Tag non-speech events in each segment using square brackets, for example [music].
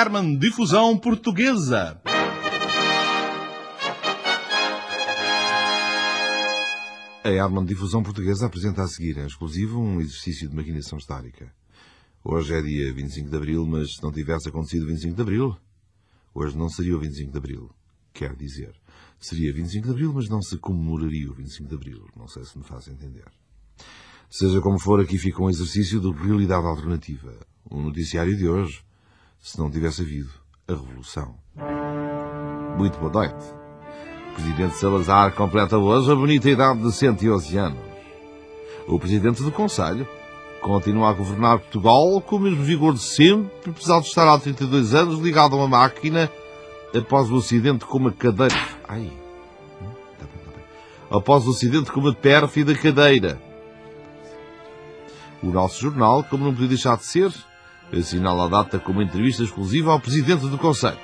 Herman Difusão Portuguesa. A Herman Difusão Portuguesa apresenta a seguir, em exclusivo, um exercício de maquinação histórica. Hoje é dia 25 de Abril, mas se não tivesse acontecido 25 de Abril, hoje não seria o 25 de Abril. Quer dizer, seria 25 de Abril, mas não se comemoraria o 25 de Abril. Não sei se me faz entender. Seja como for, aqui fica um exercício de realidade alternativa. O noticiário de hoje se não tivesse havido a Revolução. Muito boa noite. O Presidente Salazar completa hoje a bonita idade de 111 anos. O Presidente do Conselho continua a governar Portugal com o mesmo vigor de sempre, apesar de estar há 32 anos ligado a uma máquina após o acidente com uma cadeira... Ai, hum, tá tá Após o acidente com uma pérfida cadeira. O nosso jornal, como não podia deixar de ser, Assinala a data com uma entrevista exclusiva ao presidente do Conselho.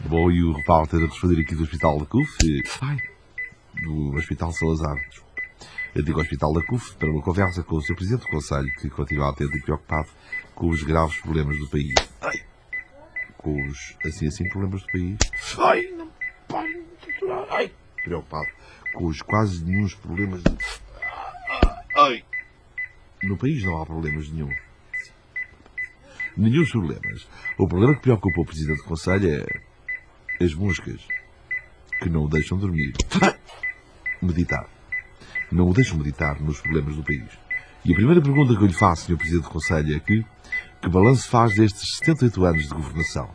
Bom, e o repórter a responder aqui do Hospital da CUF. Ai, do Hospital Salazar, desculpa. Antigo Hospital da CUF, para uma conversa com o seu presidente do Conselho, que continua atento e preocupado com os graves problemas do país. Ai, com os, assim assim, problemas do país. Ai, não pode torturar. Ai, preocupado com os quase nenhums problemas. De... Ai, no país não há problemas nenhum nenhum problemas. O problema que preocupa o Presidente do Conselho é as moscas, que não o deixam dormir. [laughs] Meditar. Não o deixam meditar nos problemas do país. E a primeira pergunta que eu lhe faço, Sr. Presidente do Conselho, é que que balanço faz destes 78 anos de governação?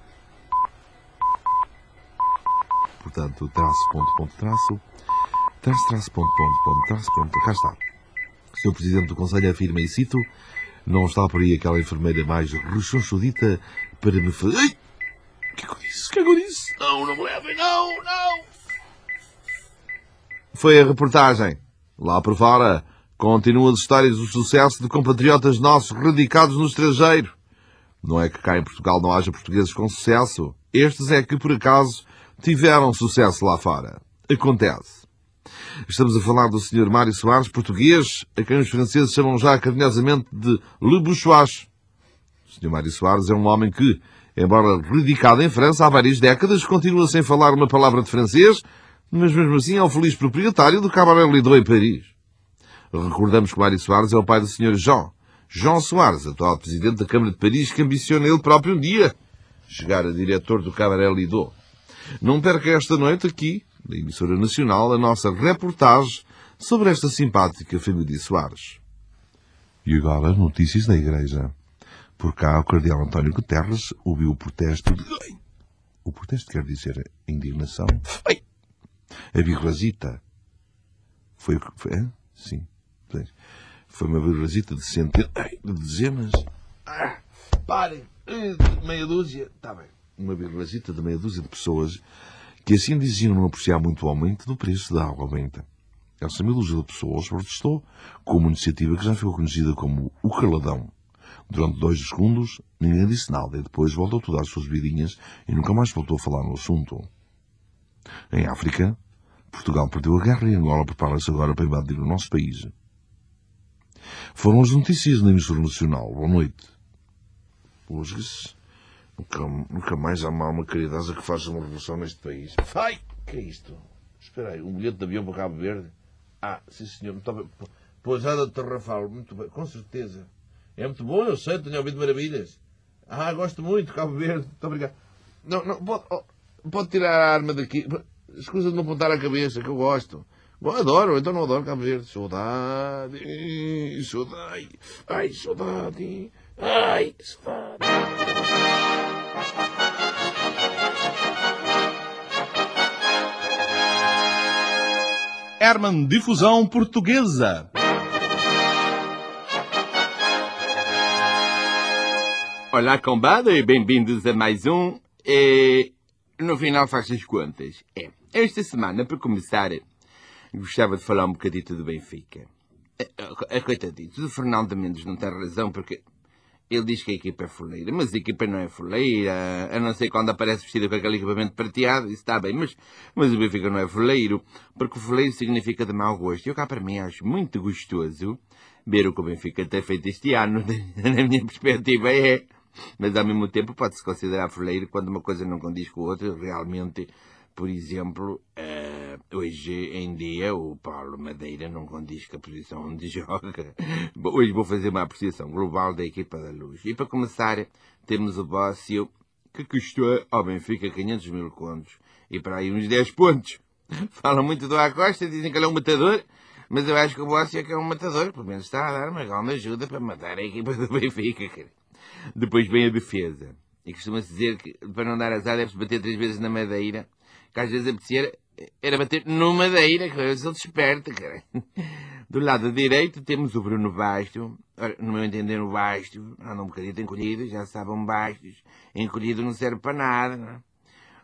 Portanto, traço, ponto, ponto, traço. Traço, traço, ponto, ponto, ponto, traço, ponto. Cá está. O Sr. Presidente do Conselho afirma, e cito, não está por aí aquela enfermeira mais rechonchudita para me fazer. Ai! O que é que eu disse? O que é que eu disse? Não, não me levem, não, não! Foi a reportagem. Lá por fora, continuam as histórias do sucesso de compatriotas nossos radicados no estrangeiro. Não é que cá em Portugal não haja portugueses com sucesso. Estes é que, por acaso, tiveram sucesso lá fora. Acontece. Estamos a falar do Sr. Mário Soares, português, a quem os franceses chamam já carinhosamente de Le Bourgeois. O Sr. Mário Soares é um homem que, embora radicado em França há várias décadas, continua sem falar uma palavra de francês, mas mesmo assim é o feliz proprietário do Cabaret Lido em Paris. Recordamos que Mário Soares é o pai do Sr. Jean. Jean Soares, atual presidente da Câmara de Paris, que ambiciona ele próprio um dia chegar a diretor do Cabaret Lido. Não perca esta noite aqui, da emissora nacional, a nossa reportagem sobre esta simpática família Soares. E agora as notícias da Igreja. Por cá, o cardeal António Guterres ouviu o protesto de... O protesto quer dizer indignação. A virgulazita. Foi o que... Foi, Sim. Foi uma virgulazita de centenas... De dezenas... Ah, parem! Eh, meia dúzia... Está bem. Uma virgulazita de meia dúzia de pessoas que assim diziam não apreciar muito o aumento do preço da água benta. Essa meia de pessoas protestou com uma iniciativa que já ficou conhecida como o Caladão. Durante dois segundos, ninguém disse nada e depois voltou tudo às suas vidinhas e nunca mais voltou a falar no assunto. Em África, Portugal perdeu a guerra e Angola prepara-se agora para invadir o nosso país. Foram as notícias na emissora nacional. Boa noite. Hoje Nunca, nunca mais há mal uma caridosa que faça uma revolução neste país. O Que é isto? Espera aí, um bilhete de avião para Cabo Verde? Ah, sim senhor, muito bem. Pousada de Tarrafal, muito bem, com certeza. É muito bom, eu sei, tenho ouvido maravilhas. Ah, gosto muito, Cabo Verde, muito obrigado. Não, não, pode, oh, pode tirar a arma daqui. Escusa de não apontar a cabeça, que eu gosto. Bom, adoro, então não adoro Cabo Verde. Saudade, saudade, ai, saudade, ai, saudade. Herman Difusão Portuguesa. Olá, combada, e bem-vindos a mais um. E no final faz as contas. É, esta semana, para começar, gostava de falar um bocadito do Benfica. A, a, a coitadito, o Fernando Mendes não tem razão porque ele diz que a equipa é foleira mas a equipa não é foleira a não ser quando aparece vestido com aquele equipamento prateado, isso está bem, mas, mas o Benfica não é foleiro porque o foleiro significa de mau gosto. Eu cá para mim acho muito gostoso ver o que o Benfica tem feito este ano, [laughs] na minha perspectiva é, mas ao mesmo tempo pode-se considerar foleiro quando uma coisa não condiz com a outra, realmente, por exemplo, é Hoje em dia o Paulo Madeira não condiz com a posição onde [laughs] joga. Hoje vou fazer uma apreciação global da equipa da Luz. E para começar, temos o Bócio, que custou ao Benfica 500 mil contos e para aí uns 10 pontos. [laughs] Falam muito do Acosta, dizem que ele é um matador, mas eu acho que o Bócio é que é um matador, pelo menos está a dar uma grande ajuda para matar a equipa do [laughs] Benfica. Depois vem a defesa. E costuma-se dizer que para não dar azar é bater três vezes na madeira, que às vezes apetecer era bater no Madeira, que ele desperta, cara. Do lado direito temos o Bruno Basto. Ora, no meu entender, o Basto anda um bocadinho encolhido, já sabem, Bastos. Encolhido não serve para nada, não é?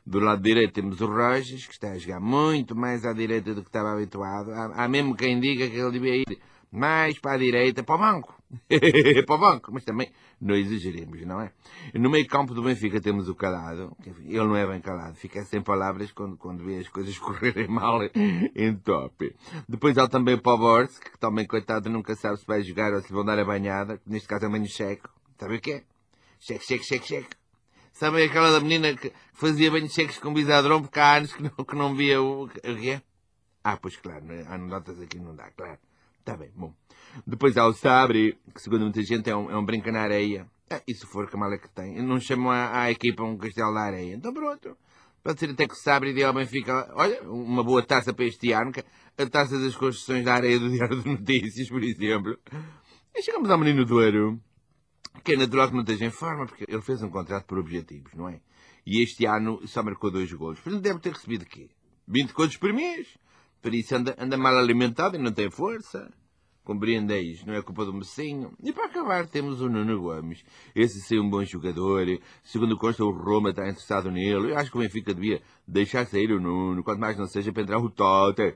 Do lado direito temos o Rojas, que está a jogar muito mais à direita do que estava habituado. Há, há mesmo quem diga que ele devia ir mais para a direita, para o banco. [laughs] para o banco, mas também não exageremos, não é? No meio campo do Benfica temos o calado, ele não é bem calado, fica sem palavras quando, quando vê as coisas [laughs] correrem mal em top. Depois há também o Pavorsk, que também, coitado, nunca sabe se vai jogar ou se vão dar a banhada, neste caso é meio checo. Sabe o que é? Cheque, cheque, cheque, cheque. Sabem aquela da menina que fazia banho cheques com bisadrão porque há anos que não, que não via o, o que é? Ah, pois claro, é? há ah, notas aqui não dá, claro tá bem, bom. Depois há o sabre, que segundo muita gente é um, é um brinca na areia. Ah, e se for, que mal é que tem? não chamam à, a equipa um castelo na areia. Então pronto. Pode ser até que o sabre ideal Benfica. Olha, uma boa taça para este ano, que é a taça das construções da areia do Diário de Notícias, por exemplo. E chegamos ao menino do Douro, que é natural que não esteja em forma, porque ele fez um contrato por objetivos, não é? E este ano só marcou dois gols. Portanto, deve ter recebido o quê? 20 gols por mês? Por isso anda, anda mal alimentado e não tem força. Compreendeis? Não é culpa do mocinho? E para acabar temos o Nuno Gomes. Esse sim é um bom jogador. Segundo consta, o Roma está interessado nele. Eu acho que o Benfica devia deixar sair o Nuno, quanto mais não seja para entrar o Totter,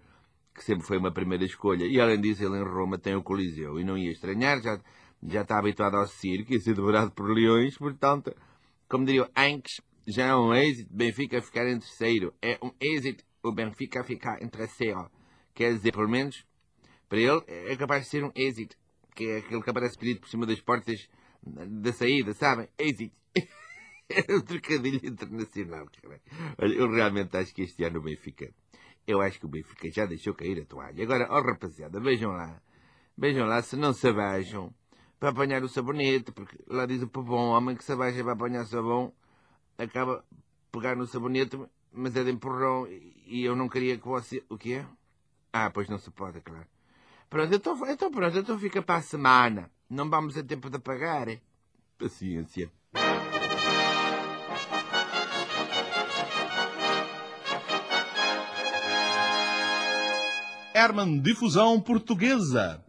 que sempre foi uma primeira escolha. E além disso, ele em Roma tem o Coliseu. E não ia estranhar, já, já está habituado ao circo e a ser devorado por leões. Portanto, como diria o Anques, já é um êxito Benfica ficar em terceiro. É um êxito o Benfica ficar em terceiro. Quer dizer, pelo menos para ele, é, é capaz de ser um exit, que é aquele que aparece pedido por cima das portas da saída, sabem? Exit. [laughs] É um trocadilho internacional, cara. Olha, eu realmente acho que este ano o Benfica. Eu acho que o Benfica já deixou cair a toalha. Agora, ó oh, rapaziada, vejam lá. Vejam lá se não se abajam para apanhar o sabonete, porque lá diz o pavão, homem que se abaixa para apanhar sabão, acaba pegar no sabonete, mas é de empurrão e eu não queria que você. O que Ah, pois não se pode, claro. Pronto, então, então pronto, então fica para a semana. Não vamos a tempo de pagar. Paciência. Herman Difusão Portuguesa.